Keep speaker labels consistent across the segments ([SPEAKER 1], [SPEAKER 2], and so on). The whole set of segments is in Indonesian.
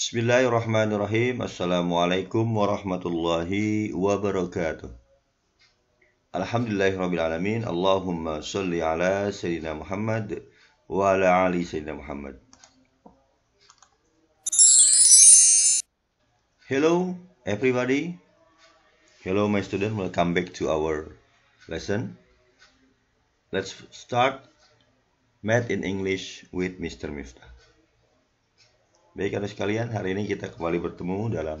[SPEAKER 1] Bismillahirrahmanirrahim. Assalamualaikum warahmatullahi wabarakatuh. Alhamdulillahirrahmanirrahim Allahumma salli ala Sayyidina Muhammad wa ala ali Sayyidina Muhammad. Hello everybody. Hello my student. Welcome back to our lesson. Let's start Math in English with Mr. Miftah. Baik kalau sekalian, hari ini kita kembali bertemu dalam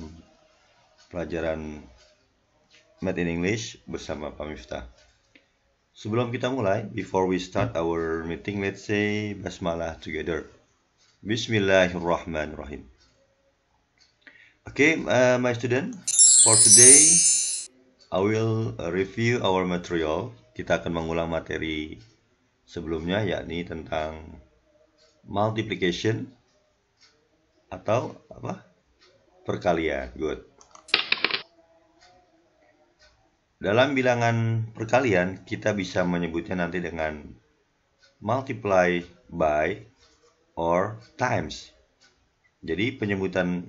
[SPEAKER 1] pelajaran Math in English bersama Pak Miftah. Sebelum kita mulai, before we start our meeting, let's say basmalah together. Bismillahirrahmanirrahim. Okay, uh, my student, for today I will review our material. Kita akan mengulang materi sebelumnya yakni tentang multiplication atau apa? Perkalian. Good. Dalam bilangan perkalian, kita bisa menyebutnya nanti dengan multiply by or times. Jadi penyebutan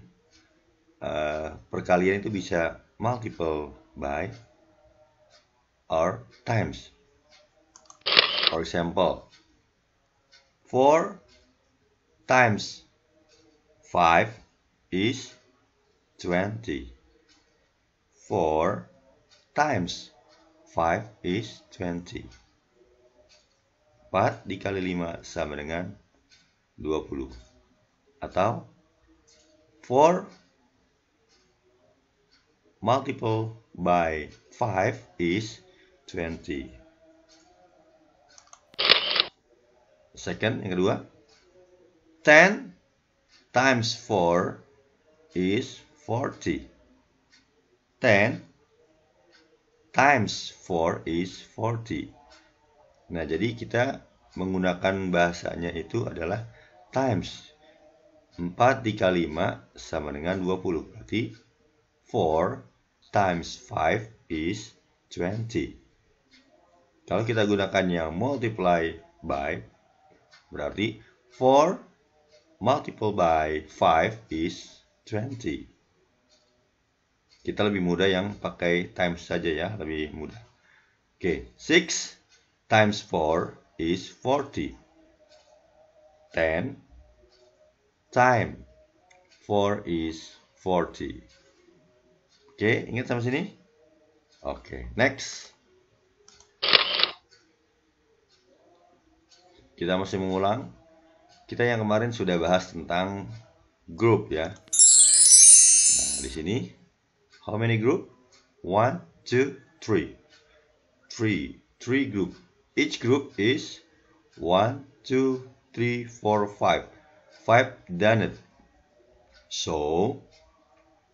[SPEAKER 1] uh, perkalian itu bisa multiple by or times. For example, 4 times 5 is 20. 4 times 5 is 20. 4 dikali 5 sama dengan 20. Atau 4 multiple by 5 is 20. Second, yang kedua. 10 times 4 is 40. 10 times 4 is 40. Nah, jadi kita menggunakan bahasanya itu adalah times 4 dikali 5 sama dengan 20. Berarti 4 times 5 is 20. Kalau kita gunakan yang multiply by berarti 4 multiple by 5 is 20. Kita lebih mudah yang pakai times saja ya, lebih mudah. Oke, okay, 6 times 4 is 40. 10 time 4 is 40. Oke, okay, ingat sama sini? Oke, okay, next. Kita masih mengulang kita yang kemarin sudah bahas tentang grup ya. Nah, di sini how many group? 1 2 3. 3 3 group. Each group is 1 2 3 4 5. 5 done So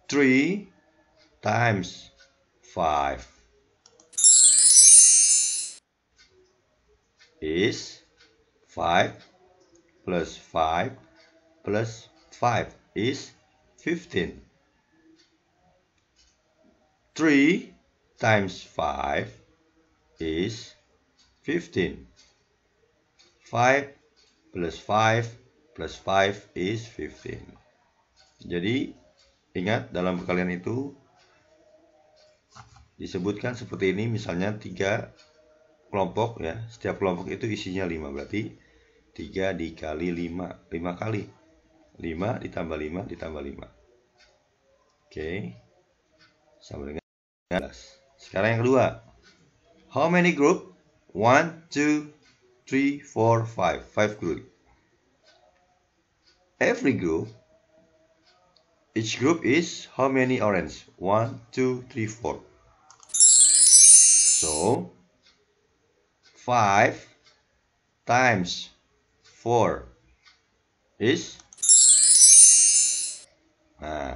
[SPEAKER 1] 3 times 5 is 5 plus 5 plus 5 is 15. 3 times 5 is 15. 5 plus 5 plus 5 is 15. Jadi, ingat dalam perkalian itu disebutkan seperti ini misalnya 3 kelompok ya setiap kelompok itu isinya 5 berarti 3 dikali 5 5 kali 5 ditambah 5 ditambah 5 oke okay. sama dengan 15 sekarang yang kedua how many group 1, 2, 3, 4, 5 5 group every group each group is how many orange 1, 2, 3, 4 so 5 times for is nah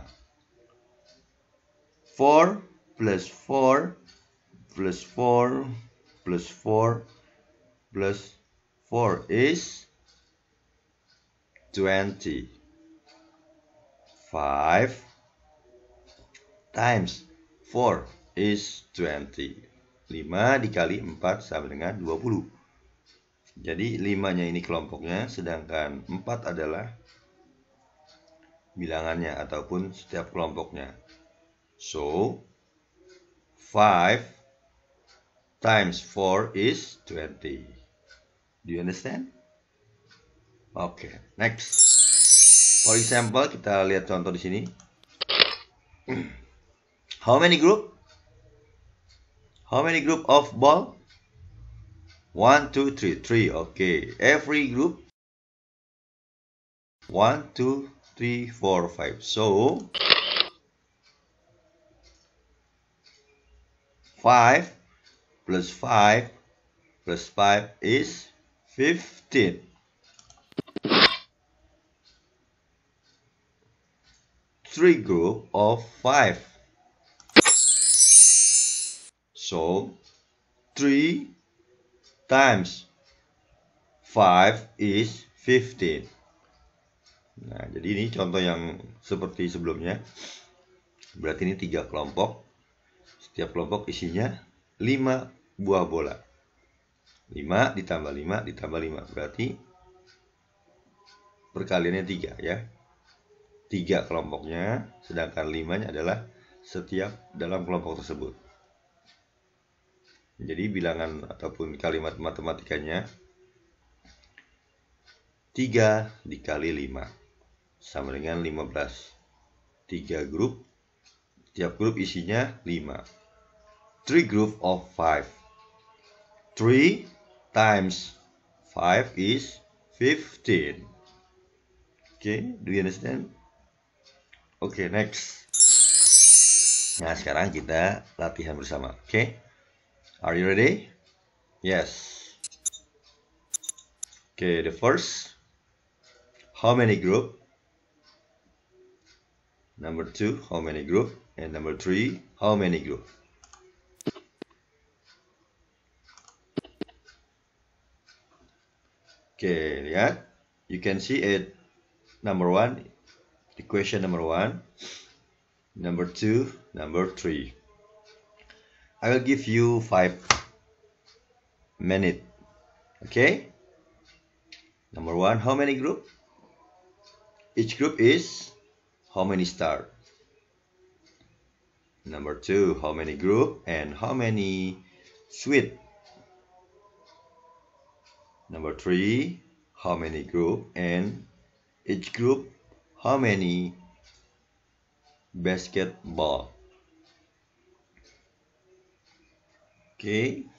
[SPEAKER 1] 4 plus 4 plus 4 plus 4 plus 4 is 20 5 times 4 is 20 5 dikali 4 sama dengan 20 jadi limanya ini kelompoknya, sedangkan empat adalah bilangannya ataupun setiap kelompoknya. So, 5 times 4 is 20. Do you understand? Oke, okay, next. For example, kita lihat contoh di sini. How many group? How many group of ball? One, two, three, three. Okay. Every group. One, two, three, four, five. So five plus five plus five is fifteen. Three group of five. So three times 5 is 15. Nah, jadi ini contoh yang seperti sebelumnya. Berarti ini tiga kelompok. Setiap kelompok isinya 5 buah bola. 5 ditambah 5 ditambah 5. Berarti perkaliannya 3 ya. 3 kelompoknya, sedangkan 5-nya adalah setiap dalam kelompok tersebut. Jadi bilangan ataupun kalimat matematikanya 3 dikali 5 sama dengan 15. 3 grup, tiap grup isinya 5. 3 group of 5. 3 times 5 is 15. Okay, do you understand? Oke, okay, next. Nah, sekarang kita latihan bersama. Oke. Okay? Are you ready? Yes. Okay, the first. How many group? Number two, how many group? And number three, how many group? Okay, lihat. You can see it. Number one, the question number one. Number two, number three. I will give you five minute. Okay. Number one, how many group? Each group is how many star? Number two, how many group and how many sweet? Number three, how many group and each group how many basketball? Oke.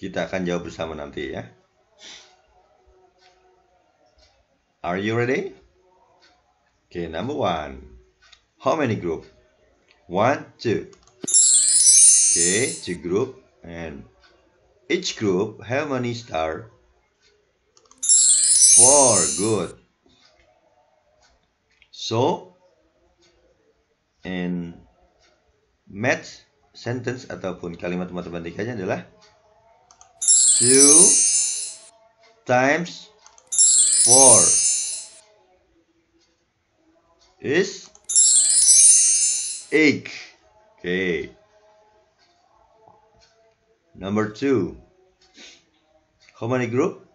[SPEAKER 1] Kita akan jawab bersama nanti ya. Are you ready? Okay, number one. How many group? One, two. Okay, two group and each group how many star? Four, good. So, and match sentence ataupun kalimat matematikanya adalah few times four is eight. okay number two. how many group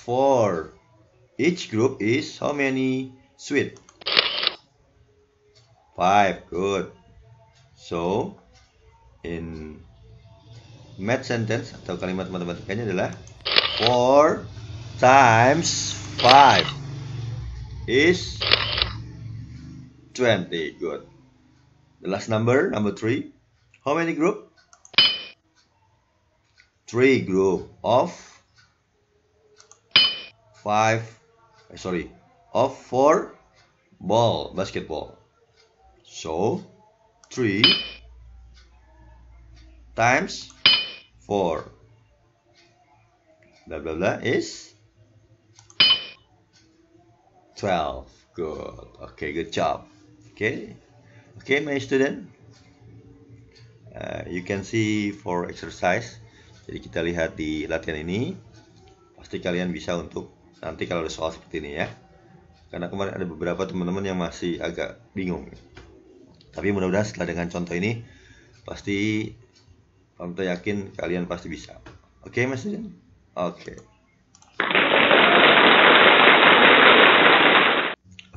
[SPEAKER 1] Four. each group is how many sweet 5 good so in math sentence atau kalimat matematikanya adalah 4 times 5 is 20 good the last number number 3 how many group 3 group of 5 eh, sorry of 4 ball basketball So, 3 times 4 blah blah blah is 12. Good. Okay, good job. Okay. Okay, my student. Uh, you can see for exercise. Jadi kita lihat di latihan ini. Pasti kalian bisa untuk nanti kalau ada soal seperti ini ya. Karena kemarin ada beberapa teman-teman yang masih agak bingung. Tapi mudah-mudahan setelah dengan contoh ini pasti Tante yakin kalian pasti bisa. Oke, okay, Mas Oke. Okay.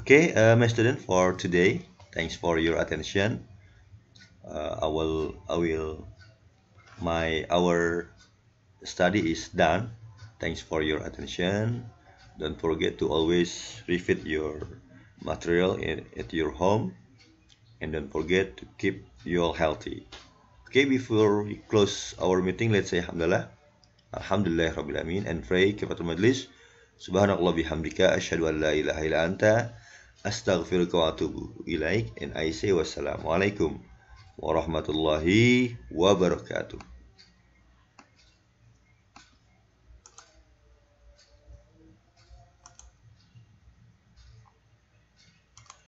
[SPEAKER 1] Okay, uh, eh, my student, for today, thanks for your attention. Uh, I will, I will, my our study is done. Thanks for your attention. Don't forget to always refit your material in, at your home and don't forget to keep you all healthy. Okay, before we close our meeting, let's say Alhamdulillah. Alhamdulillah Rabbil Amin and pray kepada majlis. Subhanallah bihamdika asyhadu an la ilaha ila anta astaghfiruka wa atubu ilaik and I say wassalamualaikum warahmatullahi wabarakatuh.